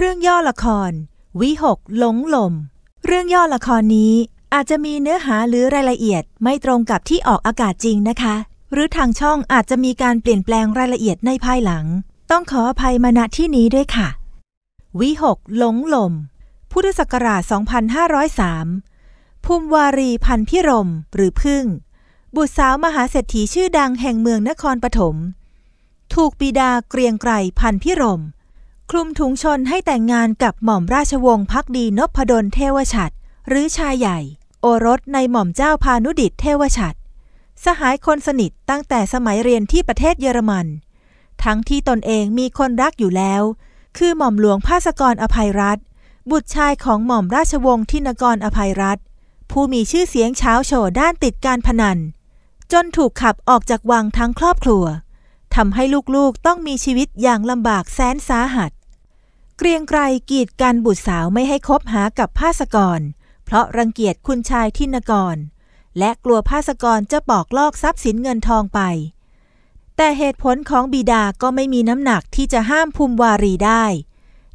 เรื่องย่อละคร วิหกหลงลม เรื่องย่อละครนี้อาจจะมีเนื้อหาหรือรายละเอียดไม่ตรงกับที่ออกอากาศจริงนะคะ หรือทางช่องอาจจะมีการเปลี่ยนแปลงรายละเอียดในภายหลัง ต้องขออภัยมาณที่นี้ด้วยค่ะ วิหกหลงลม พุทธศักราช2503ภูมิวารีพันพิรมหรือพึ่ง บุตรสาวมหาเศรษฐีชื่อดังแห่งเมืองนครปฐม ถูกปิดาเกรียงไกรพันพิรมคลุมถุงชนให้แต่งงานกับหม่อมราชวงศ์พักดีนพดลเทวชัดหรือชายใหญ่ โอรสในหม่อมเจ้าพานุดิตเทวชัดสหายคนสนิทตั้งแต่สมัยเรียนที่ประเทศเยอรมัน ทั้งที่ตนเองมีคนรักอยู่แล้ว คือหม่อมหลวงภาสกรอภัยรัตบุตรชายของหม่อมราชวงศ์ทินกรอภัยรัตผู้มีชื่อเสียงเช้าโชว์ด้านติดการพนัน จนถูกขับออกจากวังทั้งครอบครัวทำให้ลูกๆต้องมีชีวิตอย่างลำบากแสนสาหัสเกรียงไกรกีดกันบุตรสาวไม่ให้คบหากับภาสกร เพราะรังเกียจคุณชายทินกรและกลัวภาสกรจะบอกลอกทรัพย์สินเงินทองไป แต่เหตุผลของบิดาก็ไม่มีน้ำหนักที่จะห้ามภูมิวารีได้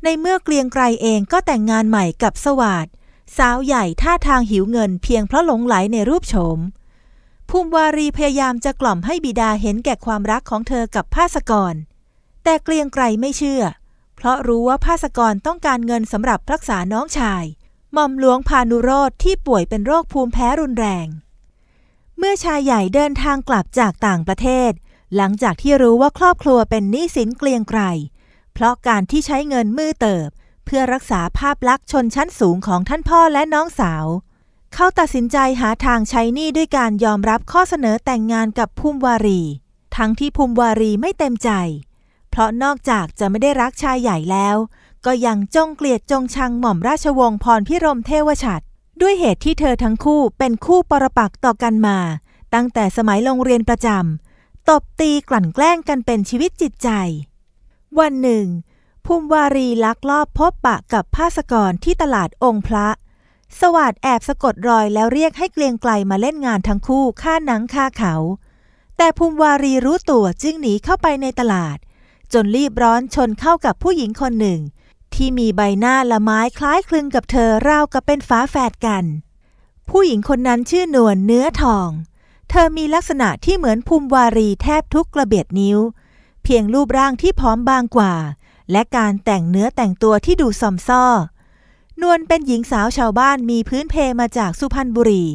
ในเมื่อเกรียงไกรเองก็แต่งงานใหม่กับสวัสดสาวใหญ่ท่าทางหิวเงินเพียงเพราะหลงไหลในรูปโฉมภูมิวารีพยายามจะกล่อมให้บิดาเห็นแก่ความรักของเธอกับภาสกร แต่เกรียงไกรไม่เชื่อเพราะ รู้ว่าภาสกร ต้องการเงินสำหรับรักษาน้อง ชายหม่อมหลวงพานุโรธ ที่ป่วยเป็นโรคภูมิแพ้รุนแรง เมื่อชายใหญ่เดินทางกลับจากต่างประเทศ หลังจากที่รู้ว่าครอบครัวเป็นหนี้สินเกลียงไกรเพราะการที่ใช้เงินมือเติบ เพื่อรักษาภาพลักษณ์ชนชั้นสูงของท่านพ่อและน้องสาว เขาตัดสินใจหาทางใช้หนี้ด้วยการยอมรับข้อเสนอแต่งงานกับภูมิวารี ทั้งที่ภูมิวารีไม่เต็มใจเพราะนอกจากจะไม่ได้รักชายใหญ่แล้ว ก็ยังจงเกลียดจงชังหม่อมราชวงศ์พรพิรมเทวชัดด้วยเหตุที่เธอทั้งคู่เป็นคู่ปรปักษ์ต่อกันมา ตั้งแต่สมัยโรงเรียนประจำ ตบตีกลั่นแกล้งกันเป็นชีวิตจิตใจ วันหนึ่ง ภูมิวารีลักลอบพบปะกับภาสกรที่ตลาดองค์พระ สวัสดแอบสะกดรอยแล้วเรียกให้เกลียงไกลมาเล่นงานทั้งคู่ค่าหนังค่าเขา แต่ภูมิวารีรู้ตัวจึงหนีเข้าไปในตลาดจนรีบร้อนชนเข้ากับผู้หญิงคนหนึ่ง ที่มีใบหน้าละไม้คล้ายคลึงกับเธอราวกับเป็นฝาแฝดกัน ผู้หญิงคนนั้นชื่อนวลเนื้อทอง เธอมีลักษณะที่เหมือนภูมิวารีแทบทุกกระเบียดนิ้ว เพียงรูปร่างที่ผอมบางกว่า และการแต่งเนื้อแต่งตัวที่ดูซอมซ้อนวลเป็นหญิงสาวชาวบ้านมีพื้นเพมาจากสุพรรณบุรี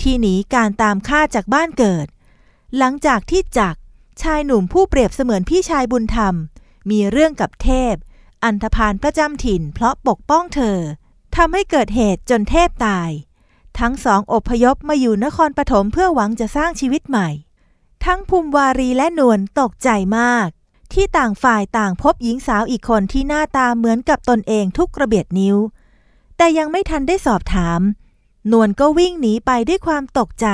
ที่หนีการตามฆ่าจากบ้านเกิด หลังจากที่จักชายหนุ่มผู้เปรียบเสมือนพี่ชายบุญธรรม มีเรื่องกับเทพ อันธพาลประจำถิ่นเพราะปกป้องเธอทำให้เกิดเหตุจนเทพตาย ทั้งสองอพยพมาอยู่นครปฐมเพื่อหวังจะสร้างชีวิตใหม่ ทั้งภูมิวารีและนวลตกใจมาก ที่ต่างฝ่ายต่างพบหญิงสาวอีกคนที่หน้าตาเหมือนกับตนเองทุกกระเบียดนิ้ว แต่ยังไม่ทันได้สอบถามนวลก็วิ่งหนีไปด้วยความตกใจ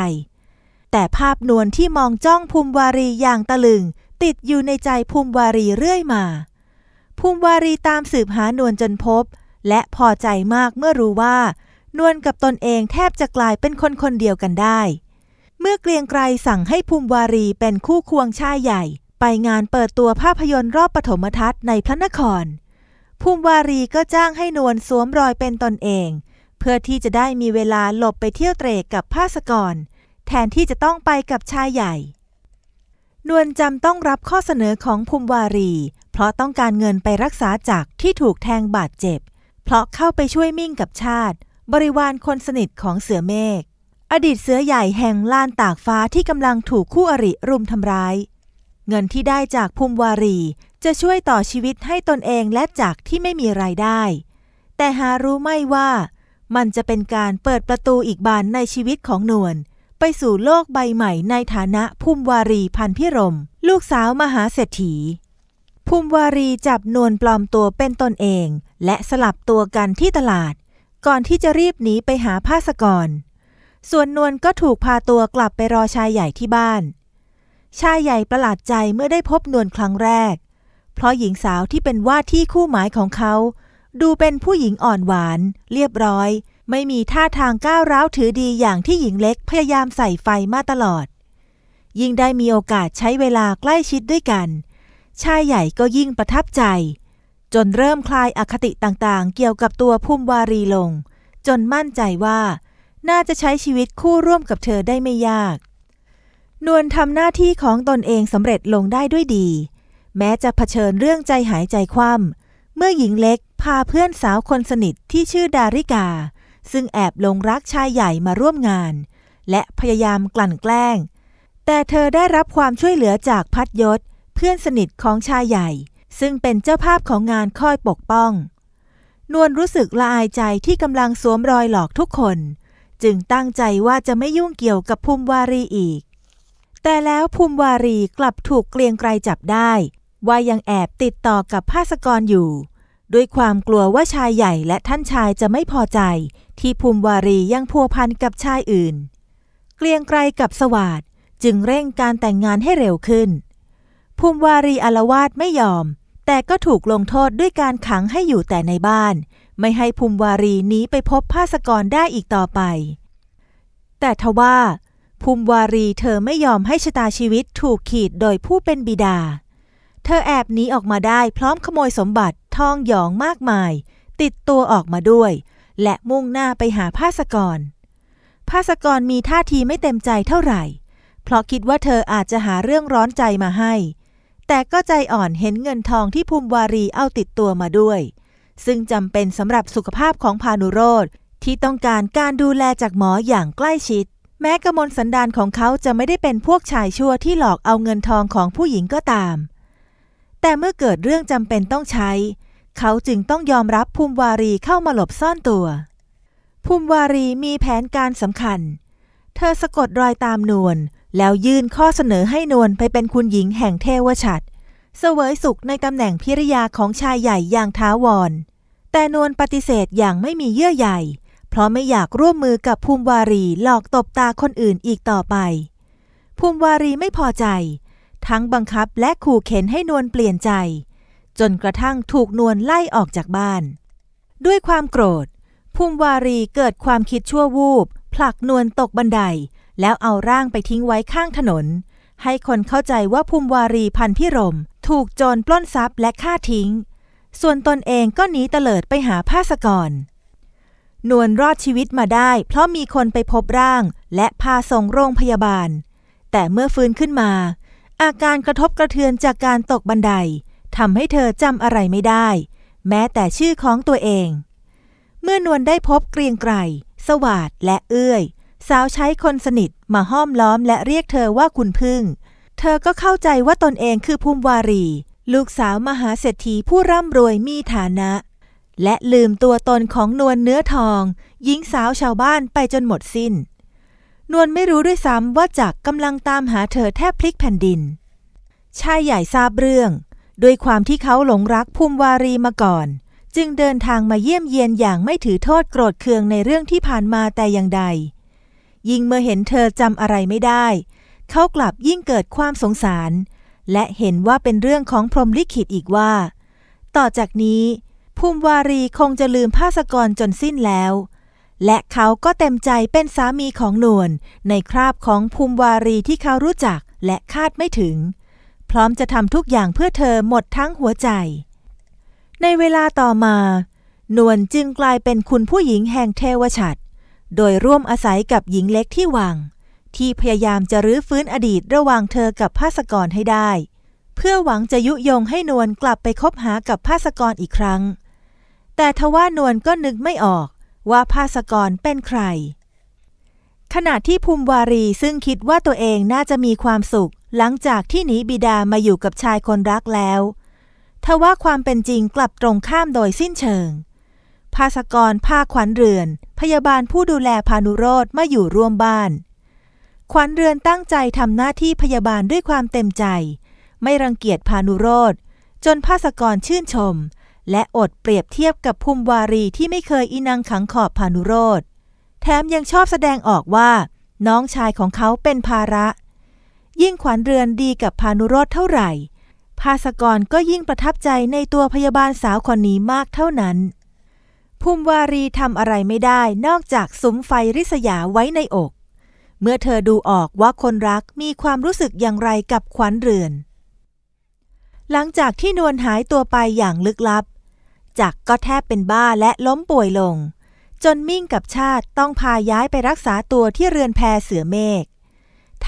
แต่ภาพนวลที่มองจ้องภูมิวารีอย่างตะลึงติดอยู่ในใจภูมิวารีเรื่อยมา ภูมิวารีตามสืบหานวลจนพบ และพอใจมากเมื่อรู้ว่า นวลกับตนเองแทบจะกลายเป็นคนคนเดียวกันได้ เมื่อเกรียงไกรสั่งให้ภูมิวารีเป็นคู่ควงชายใหญ่ ไปงานเปิดตัวภาพยนตร์รอบปฐมทัศน์ในพระนคร ภูมิวารีก็จ้างให้นวลสวมรอยเป็นตนเอง เพื่อที่จะได้มีเวลาหลบไปเที่ยวเตรกับภาสกรแทนที่จะต้องไปกับชายใหญ่ นวลจำต้องรับข้อเสนอของภูมิวารี เพราะต้องการเงินไปรักษาจากที่ถูกแทงบาดเจ็บ เพราะเข้าไปช่วยมิ่งกับชาติ บริวารคนสนิทของเสือเมฆ อดีตเสือใหญ่แห่งลานตากฟ้าที่กำลังถูกคู่อริรุมทำร้าย เงินที่ได้จากภูมิวารีจะช่วยต่อชีวิตให้ตนเองและจากที่ไม่มีรายได้ แต่หารู้ไม่ว่า มันจะเป็นการเปิดประตูอีกบานในชีวิตของนวลไปสู่โลกใบใหม่ในฐานะภูมิวารีพันพิรมลูกสาวมหาเศรษฐี ภูมิวารีจับนวลปลอมตัวเป็นตนเอง และสลับตัวกันที่ตลาด ก่อนที่จะรีบหนีไปหาภาสกรส่วนนวลก็ถูกพาตัวกลับไปรอชายใหญ่ที่บ้าน ชายใหญ่ประหลาดใจเมื่อได้พบนวลครั้งแรก เพราะหญิงสาวที่เป็นว่าที่คู่หมายของเขา ดูเป็นผู้หญิงอ่อนหวาน เรียบร้อยไม่มีท่าทางก้าวร้าวถือดีอย่างที่หญิงเล็กพยายามใส่ไฟมาตลอด ยิ่งได้มีโอกาสใช้เวลาใกล้ชิดด้วยกัน ชายใหญ่ก็ยิ่งประทับใจ จนเริ่มคลายอคติต่างๆเกี่ยวกับตัวพุ่มวารีลง จนมั่นใจว่า น่าจะใช้ชีวิตคู่ร่วมกับเธอได้ไม่ยาก นวลทำหน้าที่ของตนเองสำเร็จลงได้ด้วยดี แม้จะะเผชิญเรื่องใจหายใจคว่ำเมื่อหญิงเล็กพาเพื่อนสาวคนสนิทที่ชื่อดาริกาซึ่งแอบลงรักชายใหญ่มาร่วมงาน และพยายามกลั่นแกล้ง แต่เธอได้รับความช่วยเหลือจากพัดยศเพื่อนสนิทของชายใหญ่ ซึ่งเป็นเจ้าภาพของงานคอยปกป้อง นวลรู้สึกละอายใจที่กำลังสวมรอยหลอกทุกคน จึงตั้งใจว่าจะไม่ยุ่งเกี่ยวกับภูมิวารีอีก แต่แล้วภูมิวารีกลับถูกเกลียงไกรจับได้ ว่ายังแอบติดต่อกับภาสกรอยู่ ด้วยความกลัวว่าชายใหญ่และท่านชายจะไม่พอใจที่ภูมิวารียังพัวพันกับชายอื่น เกลียงไกลกับสวัสดจึงเร่งการแต่งงานให้เร็วขึ้น ภูมิวารีอลาวาดไม่ยอม แต่ก็ถูกลงโทษด้วยการขังให้อยู่แต่ในบ้าน ไม่ให้ภูมิวารีหนีไปพบภาสกรได้อีกต่อไป แต่ทว่า ภูมิวารีเธอไม่ยอมให้ชะตาชีวิตถูกขีดโดยผู้เป็นบิดา เธอแอบหนีออกมาได้พร้อมขโมยสมบัติทองหยองมากมาย ติดตัวออกมาด้วยและมุ่งหน้าไปหาภาสกร ภาสกรมีท่าทีไม่เต็มใจเท่าไหร่ เพราะคิดว่าเธออาจจะหาเรื่องร้อนใจมาให้ แต่ก็ใจอ่อนเห็นเงินทองที่ภูมิวารีเอาติดตัวมาด้วย ซึ่งจำเป็นสำหรับสุขภาพของพานุโรธ ที่ต้องการการดูแลจากหมออย่างใกล้ชิด แม้กระมลสันดานของเขาจะไม่ได้เป็นพวกชายชั่วที่หลอกเอาเงินทองของผู้หญิงก็ตาม แต่เมื่อเกิดเรื่องจำเป็นต้องใช้เขาจึงต้องยอมรับภูมิวารีเข้ามาหลบซ่อนตัว ภูมิวารีมีแผนการสำคัญ เธอสะกดรอยตามนวลแล้วยื่นข้อเสนอให้นวลไปเป็นคุณหญิงแห่งเทวชัด เสวยสุขในตำแหน่งพิริยาของชายใหญ่อย่างท้าวร แต่นวลปฏิเสธอย่างไม่มีเยื่อใยเพราะไม่อยากร่วมมือกับภูมิวารีหลอกตบตาคนอื่นอีกต่อไป ภูมิวารีไม่พอใจ ทั้งบังคับและขู่เข็นให้นวลเปลี่ยนใจจนกระทั่งถูกนวลไล่ออกจากบ้าน ด้วยความโกรธ ภูมิวารีเกิดความคิดชั่ววูบ ผลักนวลตกบันไดแล้วเอาร่างไปทิ้งไว้ข้างถนน ให้คนเข้าใจว่าภูมิวารีพันพิรม ถูกโจรปล้นทรัพย์และฆ่าทิ้ง ส่วนตนเองก็หนีเตลิดไปหาภาสกรนวลรอดชีวิตมาได้เพราะมีคนไปพบร่างและพาส่งโรงพยาบาล แต่เมื่อฟื้นขึ้นมา อาการกระทบกระเทือนจากการตกบันไดทำให้เธอจำอะไรไม่ได้ แม้แต่ชื่อของตัวเอง เมื่อนวลได้พบเกรียงไกรสวาดและเอื้อย สาวใช้คนสนิทมาห้อมล้อมและเรียกเธอว่าคุณพึ่ง เธอก็เข้าใจว่าตนเองคือภูมิวารี ลูกสาวมหาเศรษฐีผู้ร่ำรวยมีฐานะ และลืมตัวตนของนวลเนื้อทองหญิงสาวชาวบ้านไปจนหมดสิ้น นวลไม่รู้ด้วยซ้ำว่าจักกำลังตามหาเธอแทบพลิกแผ่นดินชายใหญ่ทราบเรื่องด้วยความที่เขาหลงรักภูมิวารีมาก่อน จึงเดินทางมาเยี่ยมเยียน อย่างไม่ถือโทษโกรธเคืองในเรื่องที่ผ่านมาแต่อย่างใด ยิ่งเมื่อเห็นเธอจำอะไรไม่ได้ เขากลับยิ่งเกิดความสงสาร และเห็นว่าเป็นเรื่องของพรหมลิขิตอีกว่า ต่อจากนี้ ภูมิวารีคงจะลืมภาสกรจนสิ้นแล้ว และเขาก็เต็มใจเป็นสามีของหนวลในคราบของภูมิวารีที่เขารู้จักและคาดไม่ถึงพร้อมจะทำทุกอย่างเพื่อเธอหมดทั้งหัวใจ ในเวลาต่อมานวลจึงกลายเป็นคุณผู้หญิงแห่งเทวชัดโดยร่วมอาศัยกับหญิงเล็กที่วัง ที่พยายามจะรื้อฟื้นอดีตระหว่างเธอกับภาสกรให้ได้ เพื่อหวังจะยุยงให้นวลกลับไปคบหากับภาสกร อีกครั้ง แต่ทว่านวลก็นึกไม่ออกว่าภาสกรเป็นใคร ขณะที่ภูมิวารีซึ่งคิดว่าตัวเองน่าจะมีความสุขหลังจากที่หนีบิดามาอยู่กับชายคนรักแล้ว ทว่าความเป็นจริงกลับตรงข้ามโดยสิ้นเชิง ภาสกรพาขวัญเรือน พยาบาลผู้ดูแลพานุโรธมาอยู่ร่วมบ้าน ขวัญเรือนตั้งใจทำหน้าที่พยาบาลด้วยความเต็มใจ ไม่รังเกียจพานุโรธจนภาสกรชื่นชมและอดเปรียบเทียบกับภูมิวารีที่ไม่เคยอินังขังขอบพานุโรธแถมยังชอบแสดงออกว่าน้องชายของเขาเป็นภาระยิ่งขวัญเรือนดีกับพานุรสเท่าไหร่ ภาสกรก็ยิ่งประทับใจในตัวพยาบาลสาวคนนี้มากเท่านั้น ภูมิวารีทำอะไรไม่ได้นอกจากสมไฟริษยาไว้ในอก เมื่อเธอดูออกว่าคนรักมีความรู้สึกอย่างไรกับขวัญเรือน หลังจากที่นวลหายตัวไปอย่างลึกลับ จักก็แทบเป็นบ้าและล้มป่วยลง จนมิ่งกับชาติต้องพาย้ายไปรักษาตัวที่เรือนแพเสือเมฆ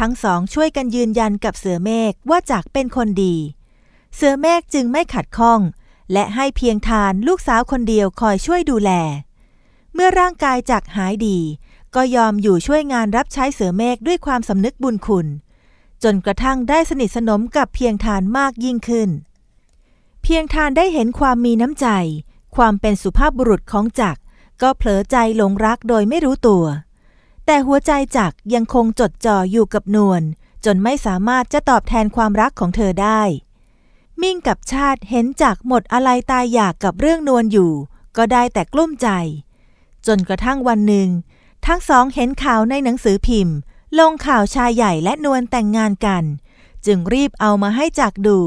ทั้งสองช่วยกันยืนยันกับเสือเมฆว่าจักเป็นคนดี เสือเมฆจึงไม่ขัดข้อง และให้เพียงทานลูกสาวคนเดียวคอยช่วยดูแล เมื่อร่างกายจักหายดี ก็ยอมอยู่ช่วยงานรับใช้เสือเมฆด้วยความสำนึกบุญคุณ จนกระทั่งได้สนิทสนมกับเพียงทานมากยิ่งขึ้น เพียงทานได้เห็นความมีน้ำใจ ความเป็นสุภาพบุรุษของจัก ก็เผลอใจหลงรักโดยไม่รู้ตัวแต่หัวใจจักยังคงจดจ่ออยู่กับนวลจนไม่สามารถจะตอบแทนความรักของเธอได้ มิ่งกับชาติเห็นจักหมดอะไรตายอยากกับเรื่องนวลอยู่ ก็ได้แต่กลุ้มใจ จนกระทั่งวันหนึ่ง ทั้งสองเห็นข่าวในหนังสือพิมพ์ลงข่าวชายใหญ่และนวลแต่งงานกัน จึงรีบเอามาให้จักดู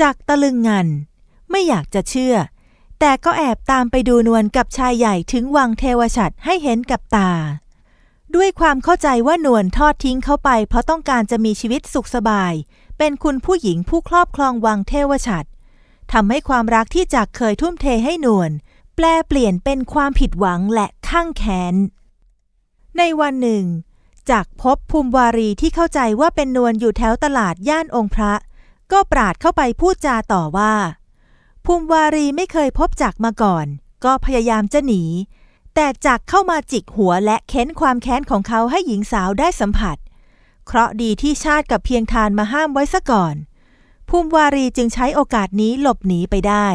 จักตะลึงงันไม่อยากจะเชื่อ แต่ก็แอบตามไปดูนวลกับชายใหญ่ถึงวังเทวชัดให้เห็นกับตาด้วยความเข้าใจว่านวลทอดทิ้งเข้าไป เพราะต้องการจะมีชีวิตสุขสบาย เป็นคุณผู้หญิงผู้ครอบครองวังเทวชัดทำให้ความรักที่จากเคยทุ่มเทให้นวลแปลเปลี่ยนเป็นความผิดหวังและข้างแค้นในวันหนึ่ง จากพบภูมิวารีที่เข้าใจว่าเป็นนวลอยู่แถวตลาดย่านองค์พระ ก็ปราดเข้าไปพูดจาต่อว่า ภูมิวารีไม่เคยพบจากมาก่อน ก็พยายามจะหนีแต่จักเข้ามาจิกหัวและเค้นความแค้นของเขาให้หญิงสาวได้สัมผัส เคราะดีที่ชาติกับเพียงทานมาห้ามไว้ซะก่อนภูมิวารีจึงใช้โอกาสนี้หลบหนีไปได้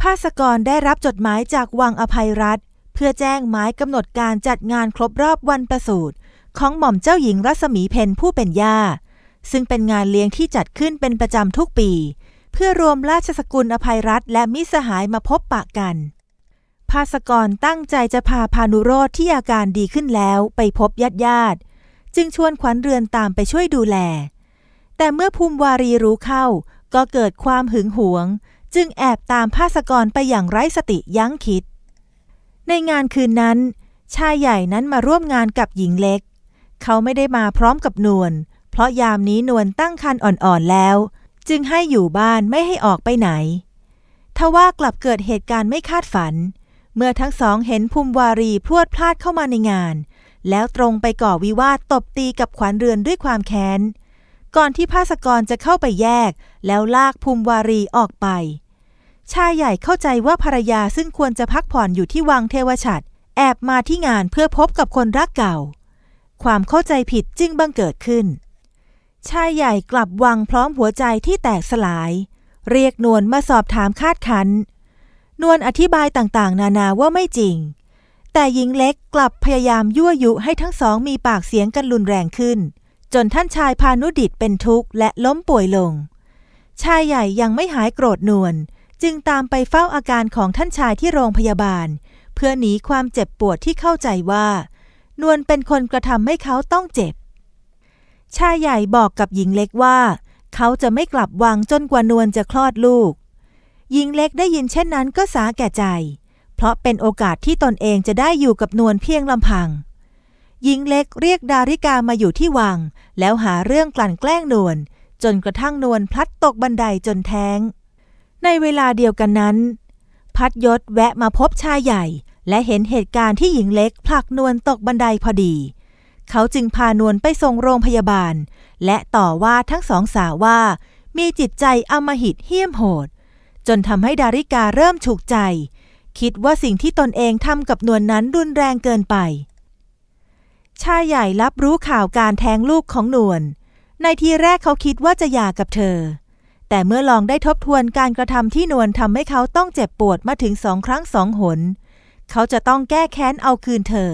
ภาสกรได้รับจดหมายจากวังอภัยรัฐ เพื่อแจ้งหมายกำหนดการจัดงานครบรอบวันประสูตร ของหม่อมเจ้าหญิงรัศมีเพนผู้เป็นย่า ซึ่งเป็นงานเลี้ยงที่จัดขึ้นเป็นประจำทุกปี เพื่อรวมราชสกุลอภัยรัฐ และมิสหายมาพบปะกันภาสกรตั้งใจจะพาพานุโรธที่อาการดีขึ้นแล้วไปพบญาติญาติ จึงชวนขวัญเรือนตามไปช่วยดูแล แต่เมื่อภูมิวารีรู้เข้า ก็เกิดความหึงหวง จึงแอบตามภาสกรไปอย่างไร้สติยั้งคิด ในงานคืนนั้น ชายใหญ่นั้นมาร่วมงานกับหญิงเล็ก เขาไม่ได้มาพร้อมกับนวลเพราะยามนี้นวลตั้งคันอ่อนๆแล้ว จึงให้อยู่บ้านไม่ให้ออกไปไหน ทว่ากลับเกิดเหตุการณ์ไม่คาดฝันเมื่อทั้งสองเห็นภูมิวารีพรวดพลาดเข้ามาในงาน แล้วตรงไปก่อวิวาทตบตีกับขวัญเรือนด้วยความแค้น ก่อนที่ภาสกรจะเข้าไปแยก แล้วลากภูมิวารีออกไป ชายใหญ่เข้าใจว่าภรรยาซึ่งควรจะพักผ่อนอยู่ที่ วังเทวชัดแอบมาที่งานเพื่อพบกับคนรักเก่า ความเข้าใจผิดจึงบังเกิดขึ้น ชายใหญ่กลับวังพร้อมหัวใจที่แตกสลาย เรียกนวลมาสอบถามคาดคันนวลอธิบายต่างๆ นานาว่าไม่จริง แต่หญิงเล็กกลับพยายามยั่วยุให้ทั้งสองมีปากเสียงกันรุนแรงขึ้น จนท่านชายพานุดิตเป็นทุกข์และล้มป่วยลง ชายใหญ่ยังไม่หายโกรธนวลจึงตามไปเฝ้าอาการของท่านชายที่โรงพยาบาล เพื่อหนีความเจ็บปวดที่เข้าใจว่า นวลเป็นคนกระทำให้เขาต้องเจ็บ ชายใหญ่บอกกับหญิงเล็กว่า เขาจะไม่กลับวังจนกว่านวลจะคลอดลูกหญิงเล็กได้ยินเช่นนั้นก็สาแก่ใจ เพราะเป็นโอกาสที่ตนเองจะได้อยู่กับนวลเพียงลำพัง หญิงเล็กเรียกดาริกามาอยู่ที่วัง แล้วหาเรื่องกลั่นแกล้งนวลจนกระทั่งนวลพลัดตกบันไดจนแท้งในเวลาเดียวกันนั้น พัดยศแวะมาพบชายใหญ่ และเห็นเหตุการณ์ที่หญิงเล็กผลักนวลตกบันไดพอดี เขาจึงพานวลไปส่งโรงพยาบาล และต่อว่าทั้งสองสาวว่ามีจิตใจอมหิตเหี้ยมโหดจนทำให้ดาริกาเริ่มฉุกใจ คิดว่าสิ่งที่ตนเองทำกับนวลนนั้นรุนแรงเกินไป ชายใหญ่รับรู้ข่าวการแทงลูกของนวล ในทีแรกเขาคิดว่าจะหย่ากับเธอ แต่เมื่อลองได้ทบทวนการกระทำที่นวลทำให้เขาต้องเจ็บปวดมาถึงสองครั้งสองหน เขาจะต้องแก้แค้นเอาคืนเธอ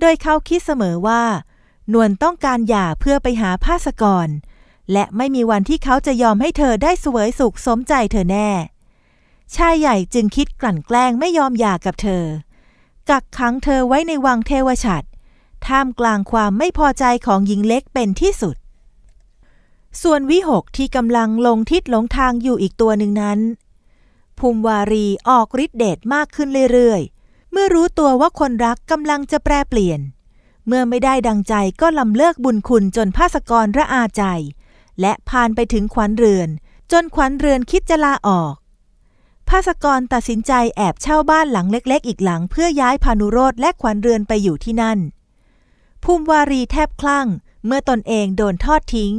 โดยเขาคิดเสมอว่า นวลต้องการหย่าเพื่อไปหาภาสกรและไม่มีวันที่เขาจะยอมให้เธอได้สวยสุขสมใจเธอแน่ ชายใหญ่จึงคิดกลั่นแกล้งไม่ยอมหย่ากับเธอ กักขังเธอไว้ในวังเทวชัดท่ามกลางความไม่พอใจของหญิงเล็กเป็นที่สุด ส่วนวิหกที่กำลังลงทิศหลงทางอยู่อีกตัวหนึ่งนั้น ภูมิวารีออกฤทธิเดชมากขึ้นเรื่อยๆเมื่อรู้ตัวว่าคนรักกำลังจะแปรเปลี่ยน เมื่อไม่ได้ดังใจก็ลำเลิกบุญคุณจนภาสกรระอาใจและผ่านไปถึงขวัญเรือน จนขวัญเรือนคิดจะลาออกภาสกรตัดสินใจแอบเช่าบ้านหลังเล็กๆอีกหลังเพื่อย้ายพานุโรธและขวัญเรือนไปอยู่ที่นั่นภูมิวารีแทบคลั่งเมื่อตอนเองโดนทอดทิ้ง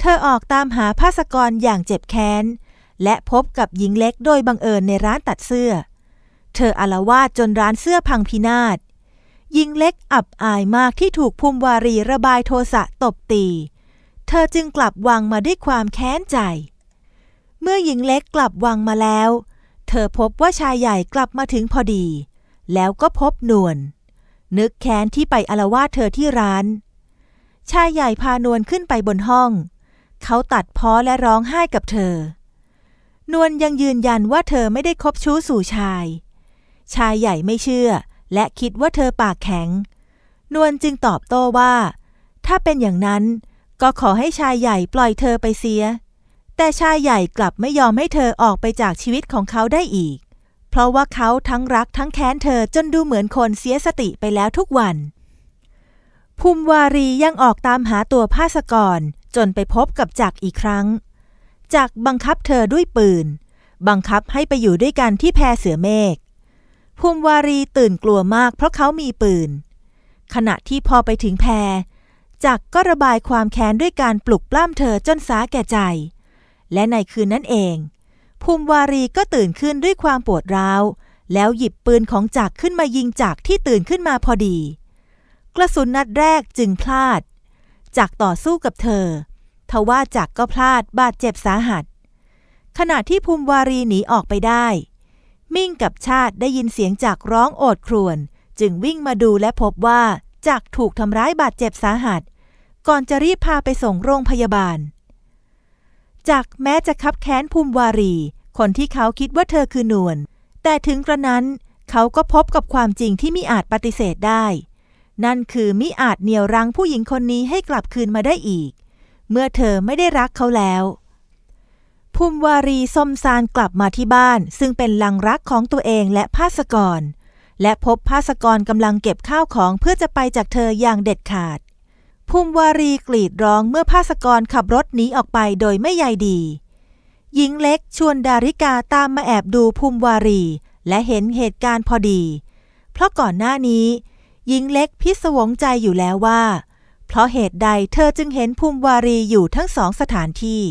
เธอออกตามหาภาสกรอย่างเจ็บแค้นและพบกับหญิงเล็กโดยบังเอิญในร้านตัดเสื้อ เธออารวาดจนร้านเสื้อพังพินาศ หญิงเล็กอับอายมากที่ถูกภูมิวารีระบายโทสะตบตีเธอจึงกลับวังมาด้วยความแค้นใจ เมื่อหญิงเล็กกลับวังมาแล้ว เธอพบว่าชายใหญ่กลับมาถึงพอดี แล้วก็พบนวล นึกแค้นที่ไปอลาวาเธอที่ร้าน ชายใหญ่พานวลขึ้นไปบนห้อง เขาตัดพ้อและร้องไห้กับเธอ นวลยังยืนยันว่าเธอไม่ได้คบชู้สู่ชาย ชายใหญ่ไม่เชื่อ และคิดว่าเธอปากแข็ง นวลจึงตอบโต้ว่า ถ้าเป็นอย่างนั้นก็ขอให้ชายใหญ่ปล่อยเธอไปเสีย แต่ชายใหญ่กลับไม่ยอมให้เธอออกไปจากชีวิตของเขาได้อีก เพราะว่าเขาทั้งรักทั้งแค้นเธอจนดูเหมือนคนเสียสติไปแล้วทุกวัน ภูมิวารียังออกตามหาตัวภาสกร จนไปพบกับจักอีกครั้ง จักบังคับเธอด้วยปืนบังคับให้ไปอยู่ด้วยกันที่แพเสือเมฆภูมิวารีตื่นกลัวมาก เพราะเขามีปืนขณะที่พอไปถึงแพจักก็ระบายความแค้นด้วยการปลุกปล้ำเธอจนสาแก่ใจ และในคืนนั้นเอง ภูมิวารีก็ตื่นขึ้นด้วยความปวดร้าวแล้วหยิบปืนของจักขึ้นมายิงจักที่ตื่นขึ้นมาพอดี กระสุนนัดแรกจึงพลาดจักต่อสู้กับเธอทว่าจักก็พลาดบาดเจ็บสาหัส ขณะที่ภูมิวารีหนีออกไปได้ มิ่งกับชาติได้ยินเสียงจักร้องโอดครวญจึงวิ่งมาดูและพบว่าจากถูกทำร้ายบาดเจ็บสาหัส ก่อนจะรีบพาไปส่งโรงพยาบาล จากแม้จะคับแค้นภูมิวารี คนที่เขาคิดว่าเธอคือนวลแต่ถึงกระนั้นเขาก็พบกับความจริงที่มิอาจปฏิเสธได้ นั่นคือมิอาจเหนี่ยวรั้งผู้หญิงคนนี้ให้กลับคืนมาได้อีก เมื่อเธอไม่ได้รักเขาแล้ว ภูมิวารีส้มซานกลับมาที่บ้าน ซึ่งเป็นลังรักของตัวเองและภาสกรและพบภาสกรกำลังเก็บข้าวของเพื่อจะไปจากเธออย่างเด็ดขาด ภูมิวารีกรีดร้องเมื่อภาสกรขับรถหนีออกไปโดยไม่ใยดี หญิงเล็กชวนดาริกาตามมาแอบดูภูมิวารี และเห็นเหตุการณ์พอดี เพราะก่อนหน้านี้ หญิงเล็กพิศวงใจอยู่แล้วว่า เพราะเหตุใดเธอจึงเห็นภูมิวารีอยู่ทั้งสองสถานที่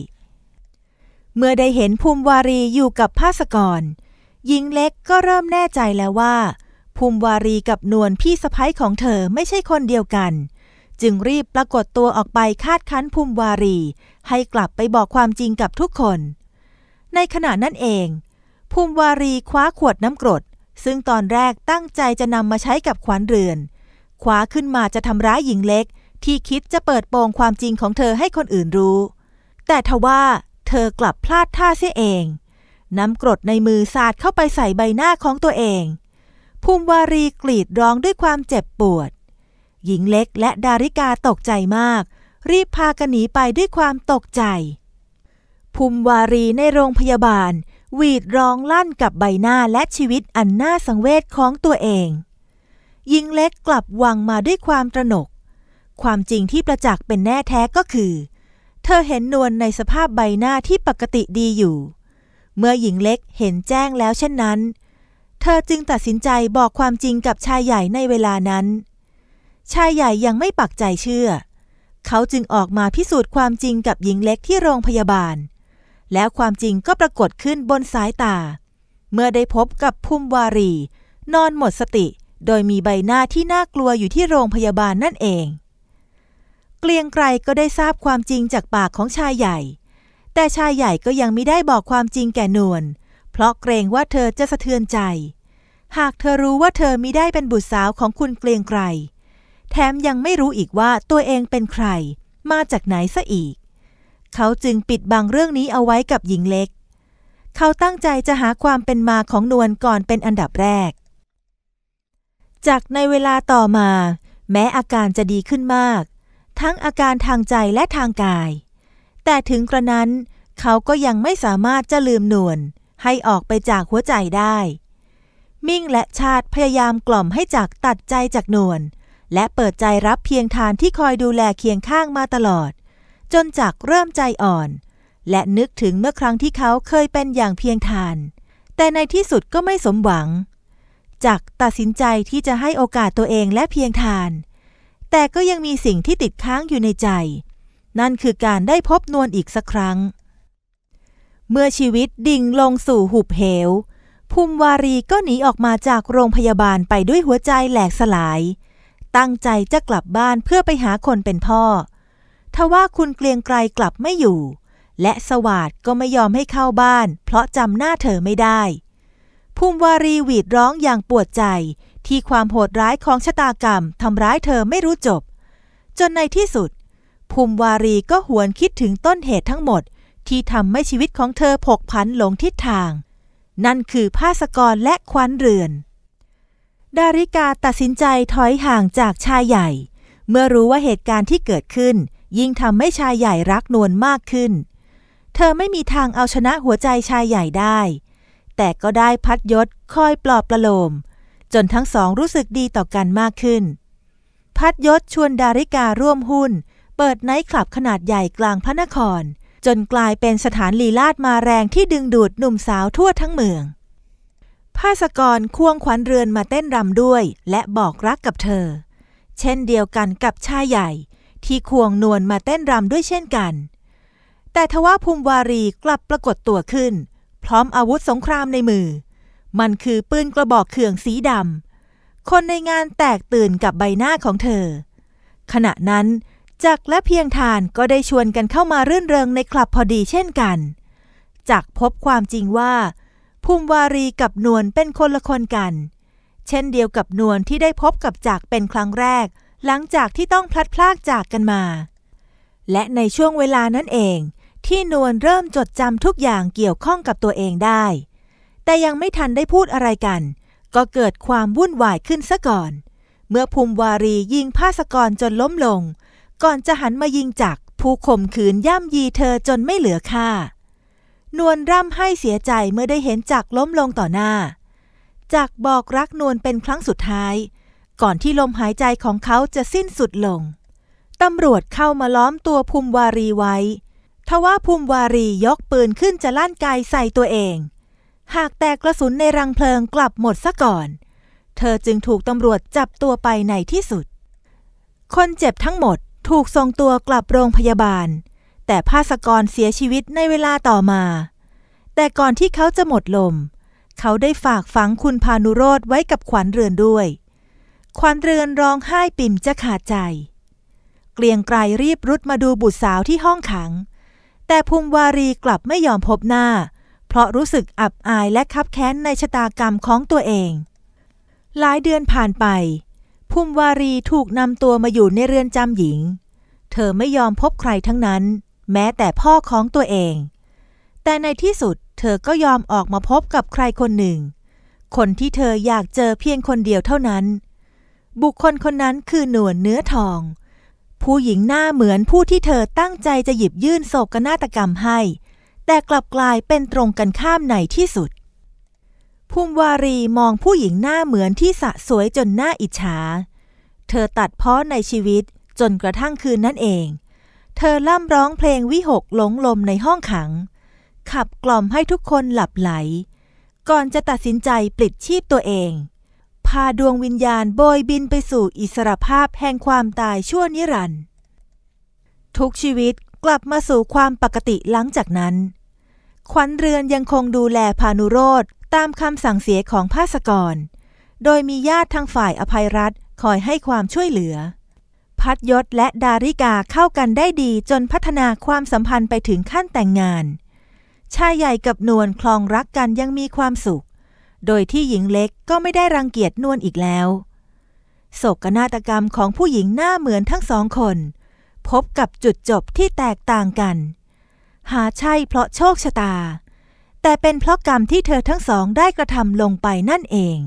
เมื่อได้เห็นภูมิวารีอยู่กับภาสกรหญิงเล็กก็เริ่มแน่ใจแล้วว่าภูมิวารีกับนวลพี่สะพ้ยของเธอไม่ใช่คนเดียวกัน จึงรีบปรากฏตัวออกไปคาดคั้นภูมิวารี ให้กลับไปบอกความจริงกับทุกคน ในขณะนั้นเอง ภูมิวารีคว้าขวดน้ำกรด ซึ่งตอนแรกตั้งใจจะนำมาใช้กับขวัญเรือนคว้าขึ้นมาจะทำร้ายหญิงเล็ก ที่คิดจะเปิดโปงความจริงของเธอให้คนอื่นรู้ แต่ทว่าเธอกลับพลาดท่าเสียเอง น้ำกรดในมือสาดเข้าไปใส่ใบหน้าของตัวเองภูมิวารีกรีดร้องด้วยความเจ็บปวด หญิงเล็กและดาริกาตกใจมาก รีบพากันหนีไปด้วยความตกใจ ภูมิวารีในโรงพยาบาลหวีดร้องลั่นกับใบหน้าและชีวิตอันน่าสังเวชของตัวเอง หญิงเล็กกลับวังมาด้วยความตระหนก ความจริงที่ประจักษ์เป็นแน่แท้ก็คือ เธอเห็นนวลในสภาพใบหน้าที่ปกติดีอยู่ เมื่อหญิงเล็กเห็นแจ้งแล้ว เช่นนั้นเเธอจึงตัดสินใจบอกความจริงกับชายใหญ่ในเวลานั้น ชายใหญ่ยังไม่ปักใจเชื่อ เขาจึงออกมาพิสูจน์ความจริงกับหญิงเล็กที่โรงพยาบาล แล้วความจริงก็ปรากฏขึ้นบนสายตา เมื่อได้พบกับพุ่มวารีนอนหมดสติ โดยมีใบหน้าที่น่ากลัวอยู่ที่โรงพยาบาลนั่นเอง เกลียงไกรก็ได้ทราบความจริงจากปากของชายใหญ่ แต่ชายใหญ่ก็ยังไม่ได้บอกความจริงแก่นวลเพราะเกรงว่าเธอจะสะเทือนใจ หากเธอรู้ว่าเธอมิได้เป็นบุตรสาวของคุณเกรียงไกรแถมยังไม่รู้อีกว่าตัวเองเป็นใคร มาจากไหนซะอีก เขาจึงปิดบังเรื่องนี้เอาไว้กับหญิงเล็ก เขาตั้งใจจะหาความเป็นมาของนวลก่อนเป็นอันดับแรก จากในเวลาต่อมา แม้อาการจะดีขึ้นมาก ทั้งอาการทางใจและทางกาย แต่ถึงกระนั้น เขาก็ยังไม่สามารถจะลืมนวลให้ออกไปจากหัวใจได้ มิ่งและชาติ พยายามกล่อมให้จักตัดใจจากนวลและเปิดใจรับเพียงทานที่คอยดูแลเคียงข้างมาตลอด จนจักเริ่มใจอ่อน และนึกถึงเมื่อครั้งที่เขาเคยเป็นอย่างเพียงทาน แต่ในที่สุดก็ไม่สมหวังจักตัดสินใจที่จะให้โอกาสตัวเองและเพียงทาน แต่ก็ยังมีสิ่งที่ติดค้างอยู่ในใจ นั่นคือการได้พบนวลอีกสักครั้งเมื่อชีวิตดิ่งลงสู่ หุบเหว ภูมิวารีก็หนีออกมาจากโรงพยาบาลไปด้วยหัวใจแหลกสลาย ตั้งใจจะกลับบ้านเพื่อไปหาคนเป็นพ่อ ทว่าคุณเกลียงไกลกลับไม่อยู่ และสวัสดก็ไม่ยอมให้เข้าบ้าน เพราะจำหน้าเธอไม่ได้ ภูมิวารีหวีดร้องอย่างปวดใจ ที่ความโหดร้ายของชะตากรรม ทำร้ายเธอไม่รู้จบ จนในที่สุด ภูมิวารีก็หวนคิดถึงต้นเหตุทั้งหมดที่ทำให้ชีวิตของเธอผกผันหลงทิศทาง นั่นคือภาสกรและควันเรือน ดาริกาตัดสินใจถอยห่างจากชายใหญ่ เมื่อรู้ว่าเหตุการณ์ที่เกิดขึ้น ยิ่งทำให้ชายใหญ่รักนวลมากขึ้น เธอไม่มีทางเอาชนะหัวใจชายใหญ่ได้ แต่ก็ได้พัดยศคอยปลอบประโลม จนทั้งสองรู้สึกดีต่อกันมากขึ้น พัดยศชวนดาริการ่วมหุ้น เปิดไนท์คลับขนาดใหญ่กลางพระนครจนกลายเป็นสถานลีลาดมาแรงที่ดึงดูดหนุ่มสาวทั่วทั้งเมืองภาสกรควงขวัญเรือนมาเต้นรำด้วยและบอกรักกับเธอ เช่นเดียวกันกับชายใหญ่ที่ควงนวลมาเต้นรำด้วยเช่นกัน แต่ทว่าภูมิวารีกลับปรากฏตัวขึ้น พร้อมอาวุธสงครามในมือ มันคือปืนกระบอกเขื่องสีดำ คนในงานแตกตื่นกับใบหน้าของเธอ ขณะนั้นจักและเพียงทานก็ได้ชวนกันเข้ามารื่นเริงในคลับพอดีเช่นกันจักพบความจริงว่า ภูมิวารีกับนวลเป็นคนละคนกัน เช่นเดียวกับนวลที่ได้พบกับจักเป็นครั้งแรก หลังจากที่ต้องพลัดพรากจากกันมา และในช่วงเวลานั้นเอง ที่นวลเริ่มจดจำทุกอย่างเกี่ยวข้องกับตัวเองได้ แต่ยังไม่ทันได้พูดอะไรกัน ก็เกิดความวุ่นวายขึ้นซะก่อน เมื่อภูมิวารียิงภาสกรจนล้มลงก่อนจะหันมายิงจักผู้ข่มขืนย่ำยีเธอจนไม่เหลือค่า นวลร่ำให้เสียใจเมื่อได้เห็นจักล้มลงต่อหน้า จักบอกรักนวลเป็นครั้งสุดท้าย ก่อนที่ลมหายใจของเขาจะสิ้นสุดลงตำรวจเข้ามาล้อมตัวภูมิวารีไว้ ทว่าภูมิวารียกปืนขึ้นจะลั่นไกใส่ตัวเอง หากแตกกระสุนในรังเพลิงกลับหมดซะก่อน เธอจึงถูกตำรวจจับตัวไปในที่สุด คนเจ็บทั้งหมดถูกส่งตัวกลับโรงพยาบาล แต่ภาสกรเสียชีวิตในเวลาต่อมา แต่ก่อนที่เขาจะหมดลม เขาได้ฝากฝังคุณพานุโรธไว้กับขวัญเรือนด้วย ขวัญเรือนร้องไห้ปิ่มจะขาดใจ เกลียงไกรรีบรุดมาดูบุตรสาวที่ห้องขัง แต่ภูมิวารีกลับไม่ยอมพบหน้า เพราะรู้สึกอับอายและคับแค้นในชะตากรรมของตัวเอง หลายเดือนผ่านไปภูมิวารีถูกนำตัวมาอยู่ในเรือนจำหญิง เธอไม่ยอมพบใครทั้งนั้น แม้แต่พ่อของตัวเอง แต่ในที่สุด เธอก็ยอมออกมาพบกับใครคนหนึ่ง คนที่เธออยากเจอเพียงคนเดียวเท่านั้น บุคคลคนนั้นคือหนวนเนื้อทอง ผู้หญิงหน้าเหมือนผู้ที่เธอตั้งใจจะหยิบยื่นโศกนาฏกรรมให้ แต่กลับกลายเป็นตรงกันข้ามในที่สุดภูมิวารี มองผู้หญิงหน้าเหมือนที่สะสวยจนหน้าอิจฉา เธอตัดพ้อในชีวิตจนกระทั่งคืนนั่นเอง เธอล่ำร้องเพลงวิหกหลงลมในห้องขัง ขับกล่อมให้ทุกคนหลับไหล ก่อนจะตัดสินใจปลิดชีพตัวเอง พาดวงวิญญาณโบยบินไปสู่อิสรภาพแห่งความตายชั่วนิรันดร์ทุกชีวิตกลับมาสู่ความปกติหลังจากนั้น ขวัญเรือนยังคงดูแลพานุโรธตามคำสั่งเสียของภาสกร โดยมีญาติทางฝ่ายอภัยรัฐคอยให้ความช่วยเหลือ พัดยศและดาริกาเข้ากันได้ดีจนพัฒนาความสัมพันธ์ไปถึงขั้นแต่งงาน ชายใหญ่กับนวลคลองรักกันยังมีความสุข โดยที่หญิงเล็กก็ไม่ได้รังเกียจนวลอีกแล้ว โศกนาฏกรรมของผู้หญิงหน้าเหมือนทั้งสองคน พบกับจุดจบที่แตกต่างกัน หาใช่เพราะโชคชะตาแต่เป็นเพราะกรรมที่เธอทั้งสองได้กระทำลงไปนั่นเอง